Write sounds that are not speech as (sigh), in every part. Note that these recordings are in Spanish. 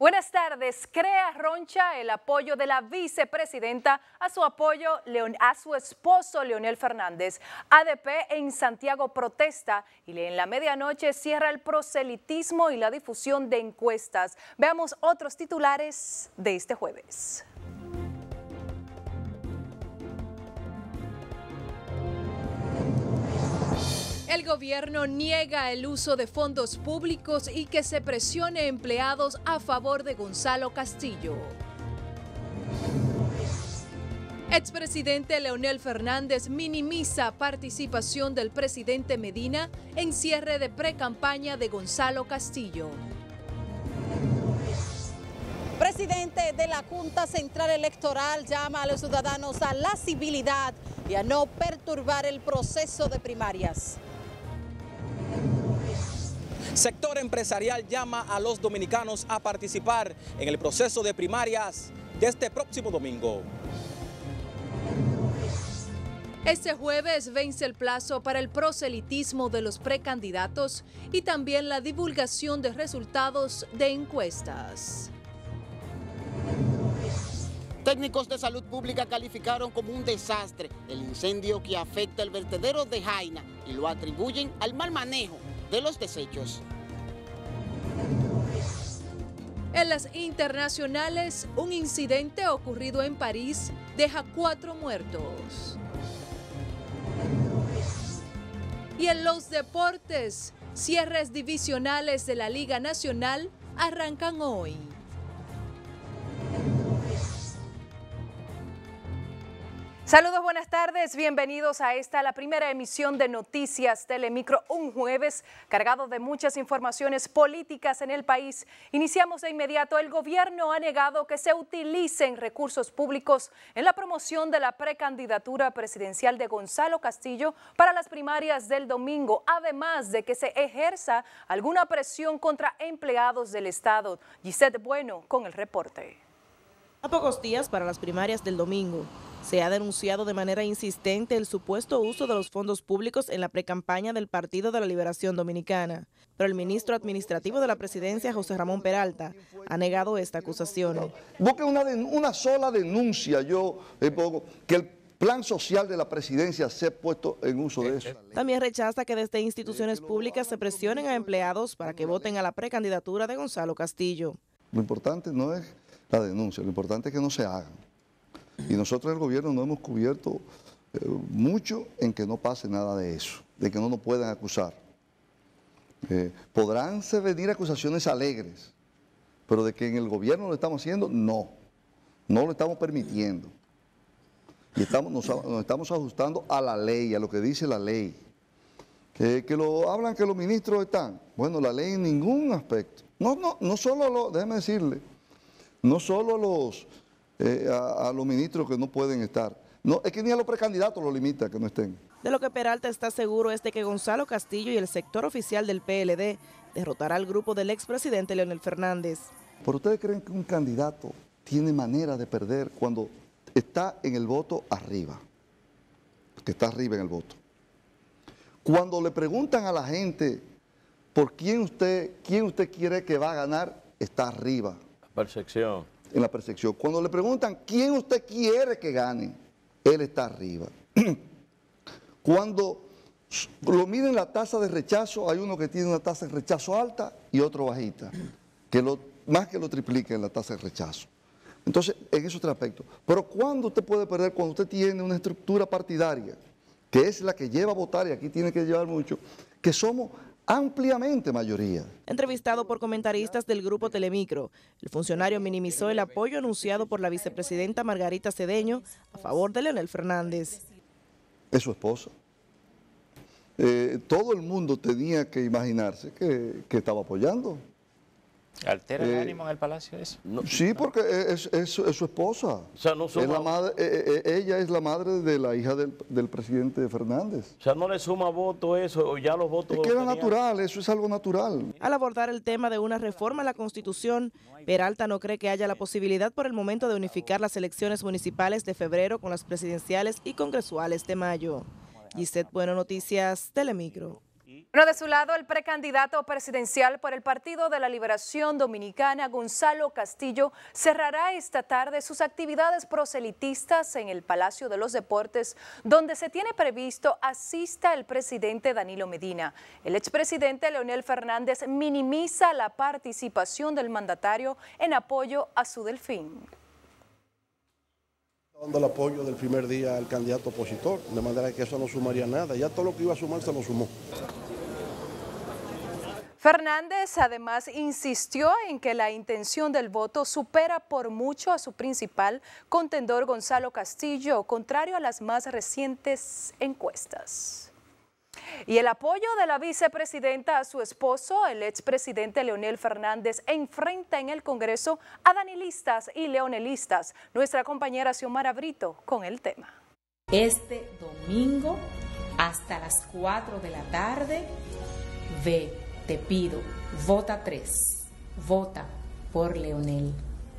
Buenas tardes. Crea Roncha el apoyo de la vicepresidenta a su apoyo a su esposo Leonel Fernández. ADP en Santiago protesta y en la medianoche cierra el proselitismo y la difusión de encuestas. Veamos otros titulares de este jueves. El gobierno niega el uso de fondos públicos y que se presione empleados a favor de Gonzalo Castillo. Expresidente Leonel Fernández minimiza participación del presidente Medina en cierre de pre-campaña de Gonzalo Castillo. Presidente de la Junta Central Electoral llama a los ciudadanos a la civilidad y a no perturbar el proceso de primarias sector empresarial llama a los dominicanos a participar en el proceso de primarias de este próximo domingo. Este jueves vence el plazo para el proselitismo de los precandidatos y también la divulgación de resultados de encuestas. Técnicos de salud pública calificaron como un desastre el incendio que afecta el vertedero de Jaina y lo atribuyen al mal manejo de los desechos. En las internacionales, un incidente ocurrido en París deja cuatro muertos. Y en los deportes, cierres divisionales de la Liga Nacional arrancan hoy. Saludos, buenas tardes, bienvenidos a esta, la primera emisión de Noticias Telemicro, un jueves cargado de muchas informaciones políticas en el país. Iniciamos de inmediato, el gobierno ha negado que se utilicen recursos públicos en la promoción de la precandidatura presidencial de Gonzalo Castillo para las primarias del domingo, además de que se ejerza alguna presión contra empleados del Estado. Gisette Bueno con el reporte. A pocos días para las primarias del domingo, se ha denunciado de manera insistente el supuesto uso de los fondos públicos en la precampaña del Partido de la Liberación Dominicana, pero el ministro administrativo de la presidencia, José Ramón Peralta, ha negado esta acusación. Busca una, sola denuncia, yo eh, que el plan social de la presidencia se ha puesto en uso de eso. También rechaza que desde instituciones públicas se presionen a empleados para que voten a la precandidatura de Gonzalo Castillo. Lo importante no es la denuncia, lo importante es que no se hagan. Y nosotros el gobierno no hemos cubierto eh, mucho en que no pase nada de eso, de que no nos puedan acusar. Eh, podrán venir acusaciones alegres, pero de que en el gobierno lo estamos haciendo, no. No lo estamos permitiendo. Y estamos, nos, estamos ajustando a la ley, a lo que dice la ley. que lo hablan que los ministros están. Bueno, la ley en ningún aspecto. No, no, no solo los, déjeme decirle, no solo los, eh, a, los ministros que no pueden estar. es que ni a los precandidatos los limita que no estén. De lo que Peralta está seguro es de que Gonzalo Castillo y el sector oficial del PLD derrotará al grupo del expresidente Leonel Fernández. ¿Por ustedes creen que un candidato tiene manera de perder cuando está en el voto arriba? Que está arriba en el voto. Cuando le preguntan a la gente por quién usted, quién usted quiere que va a ganar, está arriba. Percepción en la percepción. Cuando le preguntan quién usted quiere que gane, él está arriba. (clears throat) Cuando lo miden la tasa de rechazo, hay uno que tiene una tasa de rechazo alta y otro bajita, que lo, más que lo triplique en la tasa de rechazo. Entonces, en esos tres aspectos. Pero ¿cuándo usted puede perder? Cuando usted tiene una estructura partidaria, que es la que lleva a votar, y aquí tiene que llevar mucho, que somos ampliamente mayoría. Entrevistado por comentaristas del grupo Telemicro, el funcionario minimizó el apoyo anunciado por la vicepresidenta Margarita Cedeño a favor de Leonel Fernández. Es su esposo. Eh, todo el mundo tenía que imaginarse que, que estaba apoyando ¿Altera el eh, ánimo en el palacio eso? sí, porque es, su esposa. O sea, no suma... Eh, eh, ella es la madre de la hija del, presidente Fernández. O sea, no le suma voto eso, o ya los votos... Es que natural, eso es algo natural. Al abordar el tema de una reforma a la Constitución, Peralta no cree que haya la posibilidad por el momento de unificar las elecciones municipales de febrero con las presidenciales y congresuales de mayo. Gisette Bueno Noticias, Telemicro. Bueno, de su lado, el precandidato presidencial por el Partido de la Liberación Dominicana, Gonzalo Castillo, cerrará esta tarde sus actividades proselitistas en el Palacio de los Deportes, donde se tiene previsto asista el presidente Danilo Medina. El expresidente Leonel Fernández minimiza la participación del mandatario en apoyo a su delfín dando el apoyo del primer día al candidato opositor, de manera que eso no sumaría nada, ya todo lo que iba a sumar se lo sumó. Fernández además insistió en que la intención del voto supera por mucho a su principal contendor Gonzalo Castillo, contrario a las más recientes encuestas. Y el apoyo de la vicepresidenta a su esposo, el expresidente Leonel Fernández, enfrenta en el Congreso a danilistas y leonelistas. Nuestra compañera Xiomara Brito con el tema. Este domingo hasta las 4 de la tarde, ve te pido, vota 3. Vota por Leonel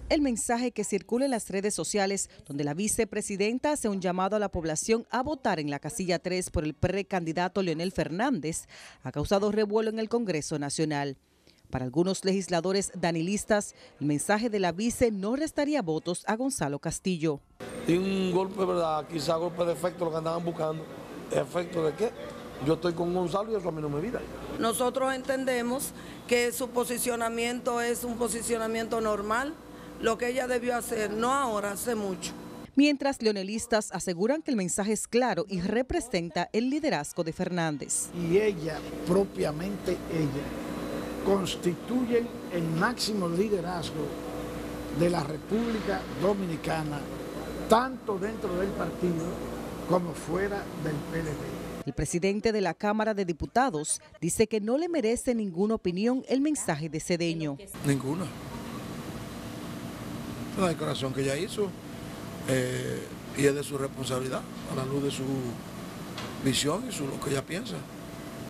el mensaje que circula en las redes sociales, donde la vicepresidenta hace un llamado a la población a votar en la casilla 3 por el precandidato Leonel Fernández, ha causado revuelo en el Congreso Nacional. Para algunos legisladores danilistas, el mensaje de la vice no restaría votos a Gonzalo Castillo. Y un golpe, ¿verdad? Quizá golpe de efecto, lo que andaban buscando. ¿Efecto de qué? Yo estoy con Gonzalo y eso a mí no me vida. Nosotros entendemos que su posicionamiento es un posicionamiento normal, lo que ella debió hacer, no ahora, hace mucho. Mientras leonelistas aseguran que el mensaje es claro y representa el liderazgo de Fernández. Y ella, propiamente ella, constituye el máximo liderazgo de la República Dominicana, tanto dentro del partido como fuera del PLD. El presidente de la Cámara de Diputados dice que no le merece ninguna opinión el mensaje de Cedeño. Ninguna. La declaración que ya hizo eh, y es de su responsabilidad a la luz de su visión y su, lo que ella piensa.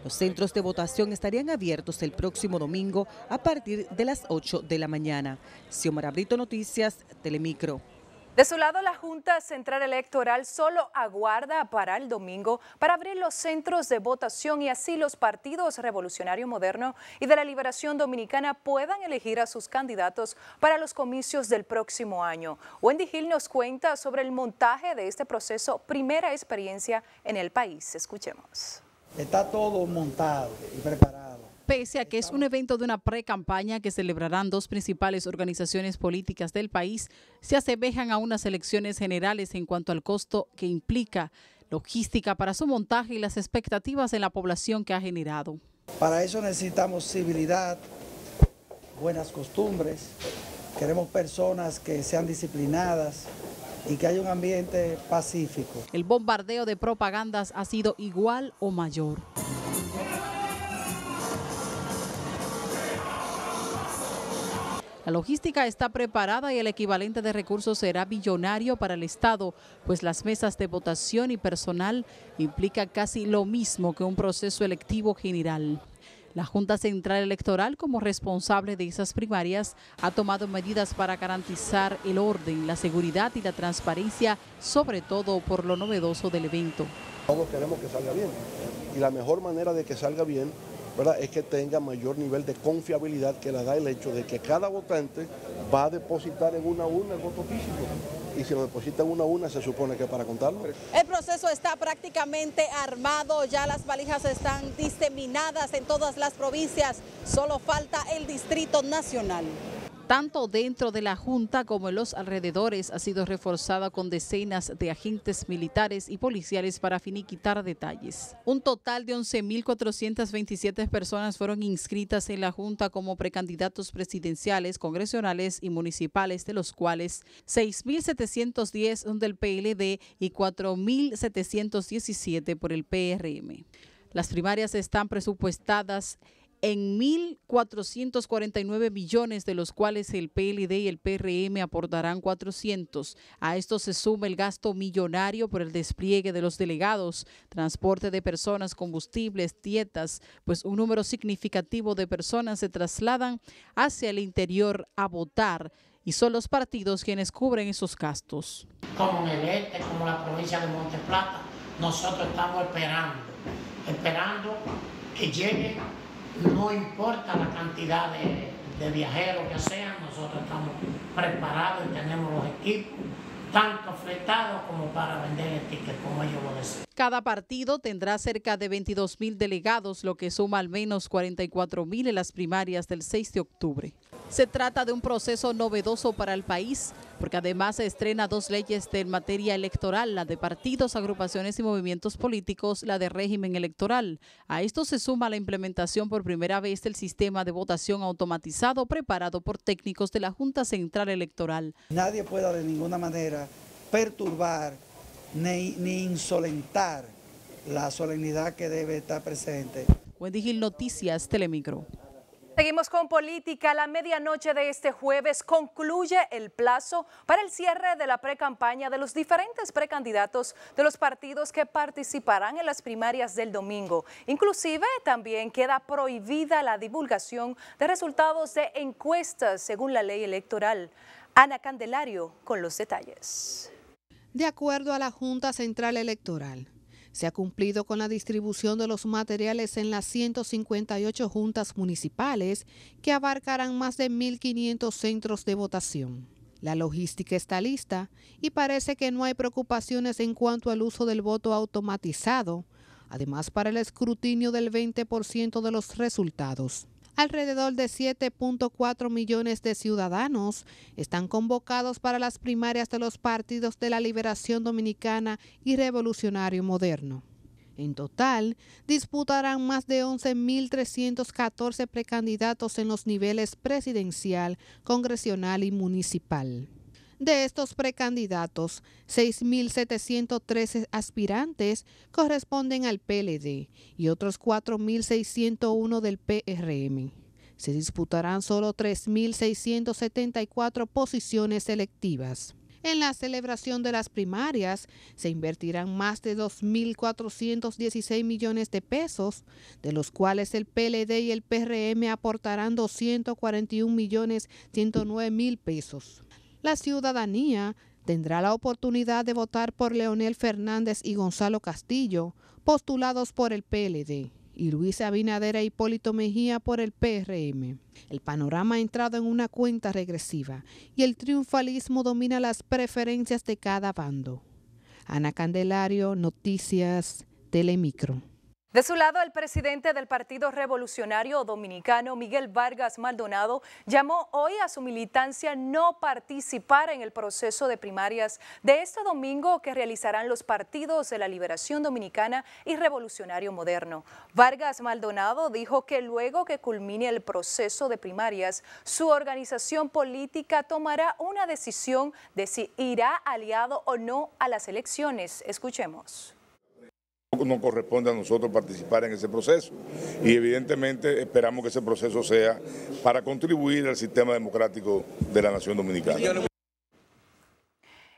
Los centros de votación estarían abiertos el próximo domingo a partir de las 8 de la mañana. Xiomara Brito Noticias, Telemicro. De su lado, la Junta Central Electoral solo aguarda para el domingo para abrir los centros de votación y así los partidos Revolucionario Moderno y de la Liberación Dominicana puedan elegir a sus candidatos para los comicios del próximo año. Wendy Hill nos cuenta sobre el montaje de este proceso, primera experiencia en el país. Escuchemos. Está todo montado y preparado pese a que es un evento de una pre-campaña que celebrarán dos principales organizaciones políticas del país, se asemejan a unas elecciones generales en cuanto al costo que implica logística para su montaje y las expectativas en la población que ha generado. Para eso necesitamos civilidad, buenas costumbres, queremos personas que sean disciplinadas, y que haya un ambiente pacífico. El bombardeo de propagandas ha sido igual o mayor. La logística está preparada y el equivalente de recursos será billonario para el Estado, pues las mesas de votación y personal implica casi lo mismo que un proceso electivo general. La Junta Central Electoral, como responsable de esas primarias, ha tomado medidas para garantizar el orden, la seguridad y la transparencia, sobre todo por lo novedoso del evento. Todos queremos que salga bien y la mejor manera de que salga bien es que tenga mayor nivel de confiabilidad que la da el hecho de que cada votante va a depositar en una una el voto físico. Y si lo deposita en una una, se supone que para contarlo. El proceso está prácticamente armado, ya las valijas están diseminadas en todas las provincias, solo falta el Distrito Nacional tanto dentro de la Junta como en los alrededores, ha sido reforzada con decenas de agentes militares y policiales para finiquitar detalles. Un total de 11.427 personas fueron inscritas en la Junta como precandidatos presidenciales, congresionales y municipales, de los cuales 6.710 son del PLD y 4.717 por el PRM. Las primarias están presupuestadas en 1.449 millones, de los cuales el PLD y el PRM aportarán 400. A esto se suma el gasto millonario por el despliegue de los delegados, transporte de personas, combustibles, dietas, pues un número significativo de personas se trasladan hacia el interior a votar y son los partidos quienes cubren esos gastos. Como en el este, como la provincia de Monteplata, nosotros estamos esperando, esperando que llegue no importa la cantidad de, viajeros que sean, nosotros estamos preparados y tenemos los equipos tanto afectados como para vender el ticket como ellos lo desean. Cada partido tendrá cerca de 22 mil delegados, lo que suma al menos 44 mil en las primarias del 6 de octubre. Se trata de un proceso novedoso para el país, porque además se estrena dos leyes en materia electoral, la de partidos, agrupaciones y movimientos políticos, la de régimen electoral. A esto se suma la implementación por primera vez del sistema de votación automatizado preparado por técnicos de la Junta Central Electoral. Nadie pueda de ninguna manera perturbar ni, ni insolentar la solemnidad que debe estar presente. Wendy Gil, Noticias Telemicro. Seguimos con política. La medianoche de este jueves concluye el plazo para el cierre de la precampaña de los diferentes precandidatos de los partidos que participarán en las primarias del domingo. Inclusive también queda prohibida la divulgación de resultados de encuestas según la ley electoral. Ana Candelario con los detalles. De acuerdo a la Junta Central Electoral, se ha cumplido con la distribución de los materiales en las 158 juntas municipales que abarcarán más de 1.500 centros de votación. La logística está lista y parece que no hay preocupaciones en cuanto al uso del voto automatizado, además para el escrutinio del 20% de los resultados. Alrededor de 7.4 millones de ciudadanos están convocados para las primarias de los partidos de la Liberación Dominicana y Revolucionario Moderno. En total, disputarán más de 11.314 precandidatos en los niveles presidencial, congresional y municipal de estos precandidatos, 6.713 aspirantes corresponden al PLD y otros 4.601 del PRM. Se disputarán solo 3.674 posiciones selectivas. En la celebración de las primarias se invertirán más de 2.416 millones de pesos, de los cuales el PLD y el PRM aportarán 241 millones 109 mil pesos la ciudadanía tendrá la oportunidad de votar por Leonel Fernández y Gonzalo Castillo, postulados por el PLD y Luis Abinadera y e Hipólito Mejía por el PRM. El panorama ha entrado en una cuenta regresiva y el triunfalismo domina las preferencias de cada bando. Ana Candelario, Noticias, Telemicro. De su lado, el presidente del Partido Revolucionario Dominicano, Miguel Vargas Maldonado, llamó hoy a su militancia no participar en el proceso de primarias de este domingo que realizarán los partidos de la Liberación Dominicana y Revolucionario Moderno. Vargas Maldonado dijo que luego que culmine el proceso de primarias, su organización política tomará una decisión de si irá aliado o no a las elecciones. Escuchemos. No corresponde a nosotros participar en ese proceso y evidentemente esperamos que ese proceso sea para contribuir al sistema democrático de la nación dominicana.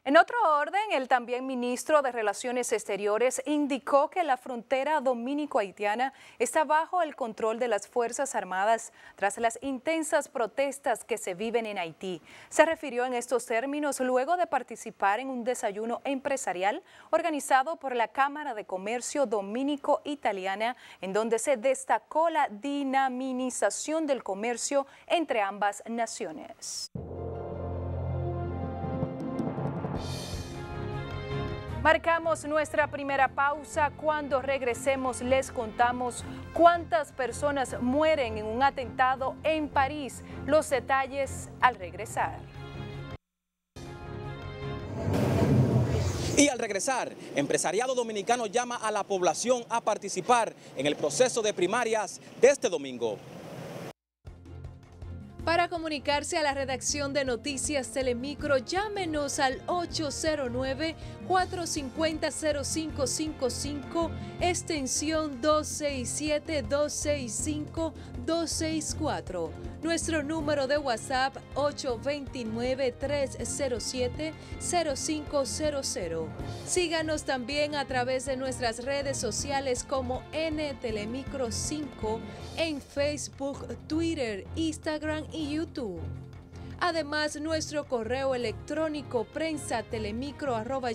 En otro orden, el también ministro de Relaciones Exteriores indicó que la frontera dominico-haitiana está bajo el control de las Fuerzas Armadas tras las intensas protestas que se viven en Haití. Se refirió en estos términos luego de participar en un desayuno empresarial organizado por la Cámara de Comercio Dominico-Italiana, en donde se destacó la dinamización del comercio entre ambas naciones. Marcamos nuestra primera pausa. Cuando regresemos les contamos cuántas personas mueren en un atentado en París. Los detalles al regresar. Y al regresar, Empresariado Dominicano llama a la población a participar en el proceso de primarias de este domingo. Para comunicarse a la redacción de Noticias Telemicro, llámenos al 809 450-0555, extensión 267-265-264. Nuestro número de WhatsApp 829-307-0500. Síganos también a través de nuestras redes sociales como NTelemicro 5 en Facebook, Twitter, Instagram y YouTube. Además, nuestro correo electrónico prensa telemicro arroba